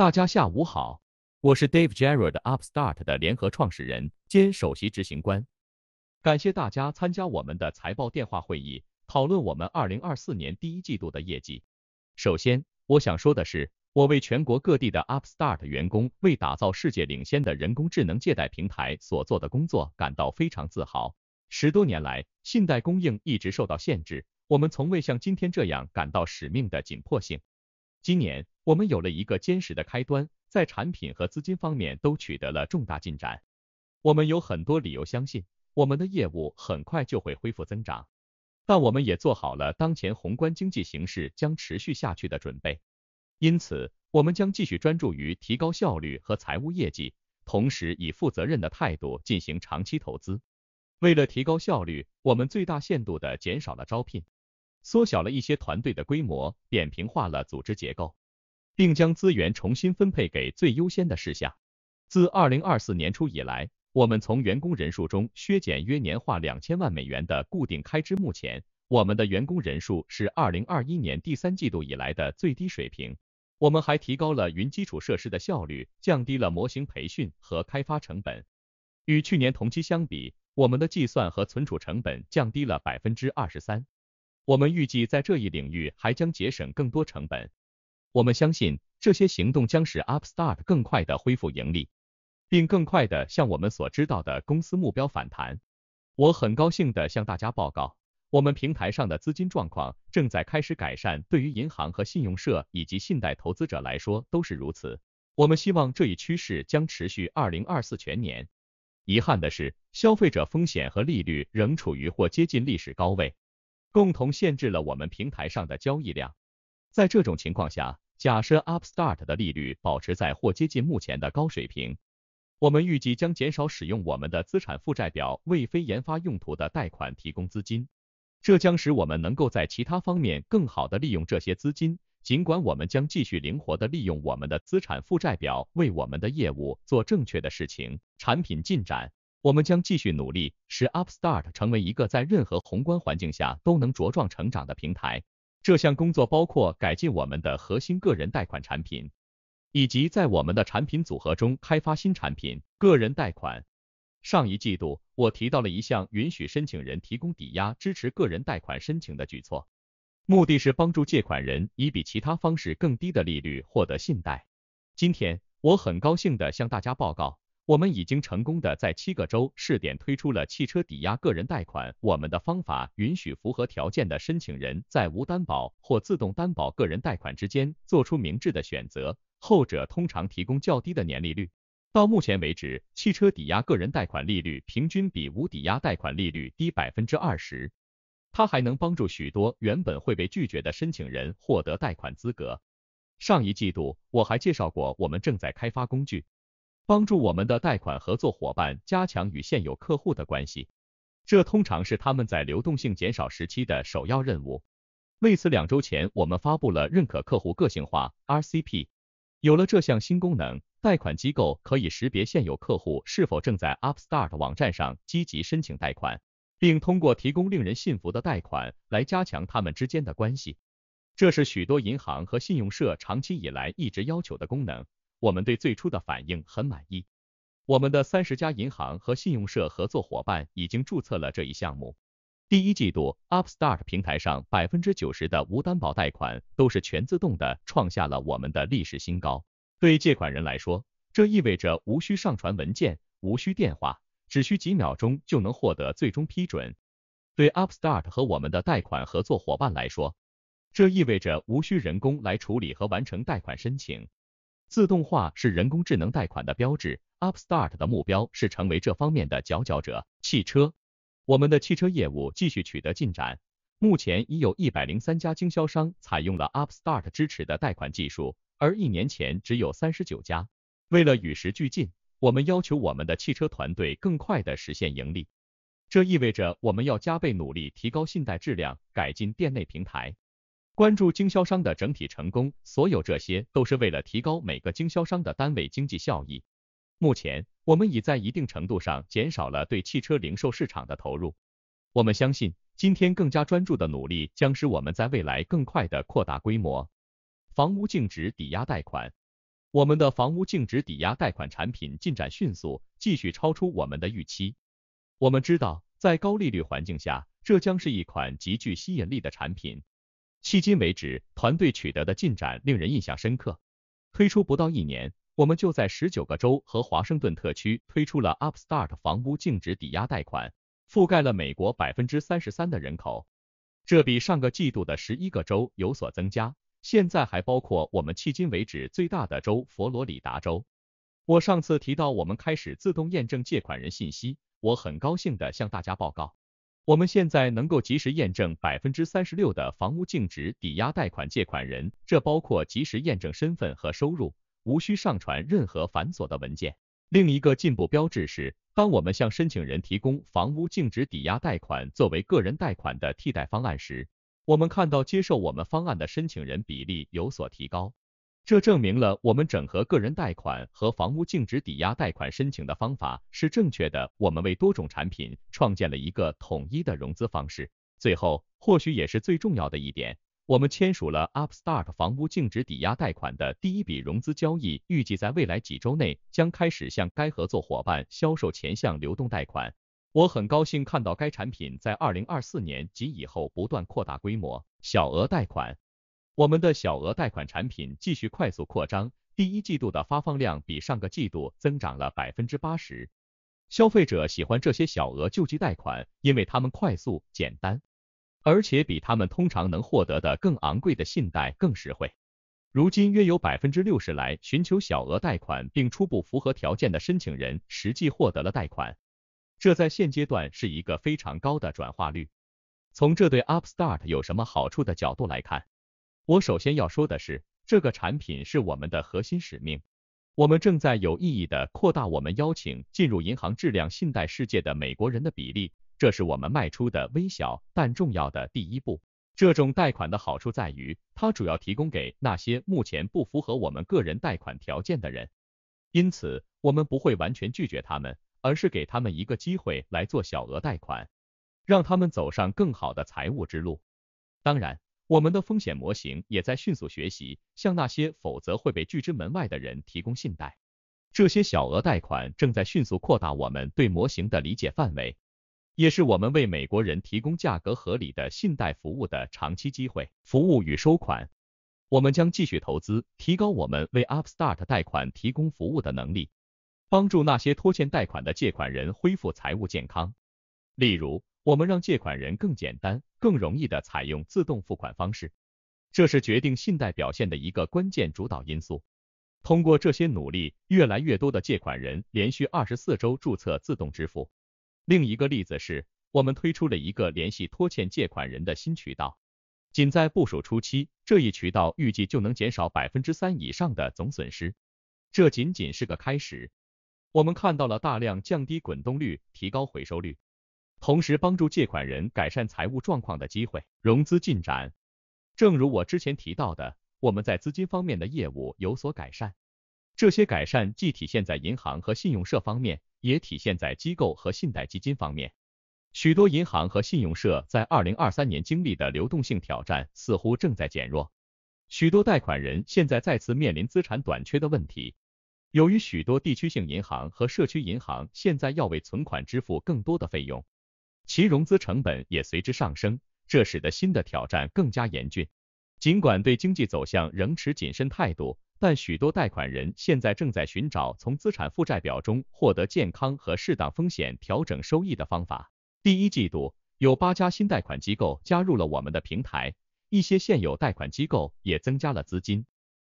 大家下午好，我是 Dave j a r r d Upstart 的联合创始人兼首席执行官。感谢大家参加我们的财报电话会议，讨论我们2024年第一季度的业绩。首先，我想说的是，我为全国各地的 Upstart 员工为打造世界领先的人工智能借贷平台所做的工作感到非常自豪。十多年来，信贷供应一直受到限制，我们从未像今天这样感到使命的紧迫性。今年，我们有了一个坚实的开端，在产品和资金方面都取得了重大进展。我们有很多理由相信，我们的业务很快就会恢复增长。但我们也做好了当前宏观经济形势将持续下去的准备，因此我们将继续专注于提高效率和财务业绩，同时以负责任的态度进行长期投资。为了提高效率，我们最大限度地减少了招聘。缩小了一些团队的规模，扁平化了组织结构，并将资源重新分配给最优先的事项。自二零二四年初以来，我们从员工人数中削减约年化两千万美元的固定开支。目前，我们的员工人数是二零二一年第三季度以来的最低水平。我们还提高了云基础设施的效率，降低了模型培训和开发成本。与去年同期相比，我们的计算和存储成本降低了百分之二十三。我们预计在这一领域还将节省更多成本。我们相信这些行动将使 Upstart 更快的恢复盈利，并更快的向我们所知道的公司目标反弹。我很高兴的向大家报告，我们平台上的资金状况正在开始改善，对于银行和信用社以及信贷投资者来说都是如此。我们希望这一趋势将持续二零二四全年。遗憾的是，消费者风险和利率仍处于或接近历史高位。共同限制了我们平台上的交易量。在这种情况下，假设 Upstart 的利率保持在或接近目前的高水平，我们预计将减少使用我们的资产负债表为非研发用途的贷款提供资金。这将使我们能够在其他方面更好地利用这些资金，尽管我们将继续灵活地利用我们的资产负债表为我们的业务做正确的事情。产品进展。我们将继续努力，使 Upstart 成为一个在任何宏观环境下都能茁壮成长的平台。这项工作包括改进我们的核心个人贷款产品，以及在我们的产品组合中开发新产品。个人贷款。上一季度，我提到了一项允许申请人提供抵押支持个人贷款申请的举措，目的是帮助借款人以比其他方式更低的利率获得信贷。今天，我很高兴地向大家报告。我们已经成功的在七个州试点推出了汽车抵押个人贷款。我们的方法允许符合条件的申请人在无担保或自动担保个人贷款之间做出明智的选择，后者通常提供较低的年利率。到目前为止，汽车抵押个人贷款利率平均比无抵押贷款利率低百分之二十。它还能帮助许多原本会被拒绝的申请人获得贷款资格。上一季度，我还介绍过我们正在开发工具。帮助我们的贷款合作伙伴加强与现有客户的关系，这通常是他们在流动性减少时期的首要任务。为此，两周前我们发布了认可客户个性化 （RCP）。有了这项新功能，贷款机构可以识别现有客户是否正在 Upstart 网站上积极申请贷款，并通过提供令人信服的贷款来加强他们之间的关系。这是许多银行和信用社长期以来一直要求的功能。我们对最初的反应很满意。我们的三十家银行和信用社合作伙伴已经注册了这一项目。第一季度，Upstart 平台上百分之九十的无担保贷款都是全自动的，创下了我们的历史新高。对借款人来说，这意味着无需上传文件，无需电话，只需几秒钟就能获得最终批准。对 Upstart 和我们的贷款合作伙伴来说，这意味着无需人工来处理和完成贷款申请。自动化是人工智能贷款的标志。Upstart 的目标是成为这方面的佼佼者。汽车，我们的汽车业务继续取得进展。目前已有一百零三家经销商采用了 Upstart 支持的贷款技术，而一年前只有三十九家。为了与时俱进，我们要求我们的汽车团队更快的实现盈利。这意味着我们要加倍努力，提高信贷质量，改进店内平台。关注经销商的整体成功，所有这些都是为了提高每个经销商的单位经济效益。目前，我们已在一定程度上减少了对汽车零售市场的投入。我们相信，今天更加专注的努力将使我们在未来更快的扩大规模。房屋净值抵押贷款，我们的房屋净值抵押贷款产品进展迅速，继续超出我们的预期。我们知道，在高利率环境下，这将是一款极具吸引力的产品。迄今为止，团队取得的进展令人印象深刻。推出不到一年，我们就在十九个州和华盛顿特区推出了 Upstart 房屋净值抵押贷款，覆盖了美国百分之三十三的人口，这比上个季度的十一个州有所增加。现在还包括我们迄今为止最大的州——佛罗里达州。我上次提到我们开始自动验证借款人信息，我很高兴地向大家报告。我们现在能够及时验证百分之三十六的房屋净值抵押贷款借款人，这包括及时验证身份和收入，无需上传任何繁琐的文件。另一个进步标志是，当我们向申请人提供房屋净值抵押贷款作为个人贷款的替代方案时，我们看到接受我们方案的申请人比例有所提高。这证明了我们整合个人贷款和房屋净值抵押贷款申请的方法是正确的。我们为多种产品创建了一个统一的融资方式。最后，或许也是最重要的一点，我们签署了 Upstart 房屋净值抵押贷款的第一笔融资交易，预计在未来几周内将开始向该合作伙伴销售前向流动贷款。我很高兴看到该产品在2024年及以后不断扩大规模。小额贷款。我们的小额贷款产品继续快速扩张，第一季度的发放量比上个季度增长了百分之八十。消费者喜欢这些小额救济贷款，因为他们快速、简单，而且比他们通常能获得的更昂贵的信贷更实惠。如今，约有百分之六十来寻求小额贷款并初步符合条件的申请人实际获得了贷款，这在现阶段是一个非常高的转化率。从这对 Upstart 有什么好处的角度来看。我首先要说的是，这个产品是我们的核心使命。我们正在有意义的扩大我们邀请进入银行质量信贷世界的美国人的比例，这是我们迈出的微小但重要的第一步。这种贷款的好处在于，它主要提供给那些目前不符合我们个人贷款条件的人，因此我们不会完全拒绝他们，而是给他们一个机会来做小额贷款，让他们走上更好的财务之路。当然。我们的风险模型也在迅速学习，向那些否则会被拒之门外的人提供信贷。这些小额贷款正在迅速扩大我们对模型的理解范围，也是我们为美国人提供价格合理的信贷服务的长期机会。服务与收款，我们将继续投资，提高我们为 Upstart 贷款提供服务的能力，帮助那些拖欠贷款的借款人恢复财务健康。例如。我们让借款人更简单、更容易的采用自动付款方式，这是决定信贷表现的一个关键主导因素。通过这些努力，越来越多的借款人连续二十四周注册自动支付。另一个例子是，我们推出了一个联系拖欠借款人的新渠道，仅在部署初期，这一渠道预计就能减少百分之三以上的总损失。这仅仅是个开始，我们看到了大量降低滚动率、提高回收率。同时帮助借款人改善财务状况的机会。融资进展，正如我之前提到的，我们在资金方面的业务有所改善。这些改善既体现在银行和信用社方面，也体现在机构和信贷基金方面。许多银行和信用社在二零二三年经历的流动性挑战似乎正在减弱。许多贷款人现在再次面临资产短缺的问题。由于许多地区性银行和社区银行现在要为存款支付更多的费用。其融资成本也随之上升，这使得新的挑战更加严峻。尽管对经济走向仍持谨慎态度，但许多贷款人现在正在寻找从资产负债表中获得健康和适当风险调整收益的方法。第一季度，有八家新贷款机构加入了我们的平台，一些现有贷款机构也增加了资金。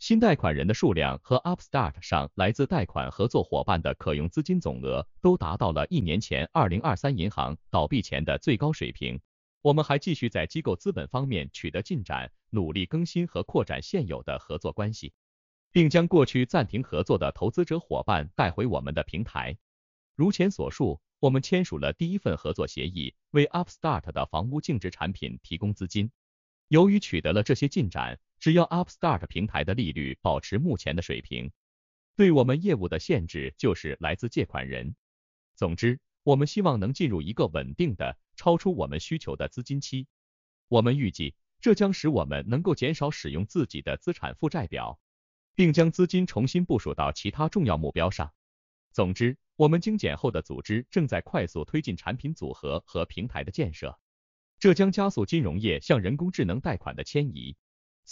新贷款人的数量和 Upstart 上来自贷款合作伙伴的可用资金总额都达到了一年前（二零二三）银行倒闭前的最高水平。我们还继续在机构资本方面取得进展，努力更新和扩展现有的合作关系，并将过去暂停合作的投资者伙伴带回我们的平台。如前所述，我们签署了第一份合作协议，为 Upstart 的房屋净值产品提供资金。由于取得了这些进展，只要 Upstart 平台的利率保持目前的水平，对我们业务的限制就是来自借款人。总之，我们希望能进入一个稳定的、超出我们需求的资金期。我们预计这将使我们能够减少使用自己的资产负债表，并将资金重新部署到其他重要目标上。总之，我们精简后的组织正在快速推进产品组合和平台的建设，这将加速金融业向人工智能贷款的迁移。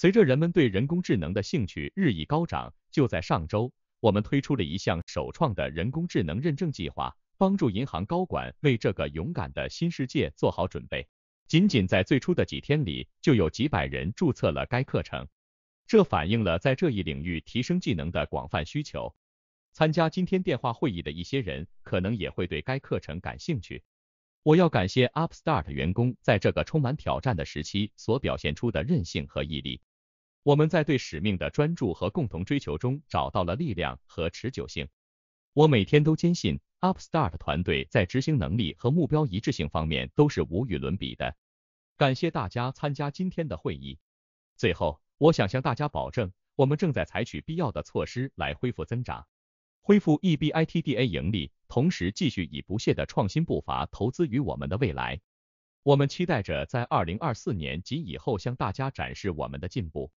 随着人们对人工智能的兴趣日益高涨，就在上周，我们推出了一项首创的人工智能认证计划，帮助银行高管为这个勇敢的新世界做好准备。仅仅在最初的几天里，就有几百人注册了该课程，这反映了在这一领域提升技能的广泛需求。参加今天电话会议的一些人可能也会对该课程感兴趣。我要感谢 Upstart 员工在这个充满挑战的时期所表现出的韧性和毅力。我们在对使命的专注和共同追求中找到了力量和持久性。我每天都坚信，Upstart 团队在执行能力和目标一致性方面都是无与伦比的。感谢大家参加今天的会议。最后，我想向大家保证，我们正在采取必要的措施来恢复增长，恢复 EBITDA 盈利，同时继续以不懈的创新步伐投资于我们的未来。我们期待着在2024年及以后向大家展示我们的进步。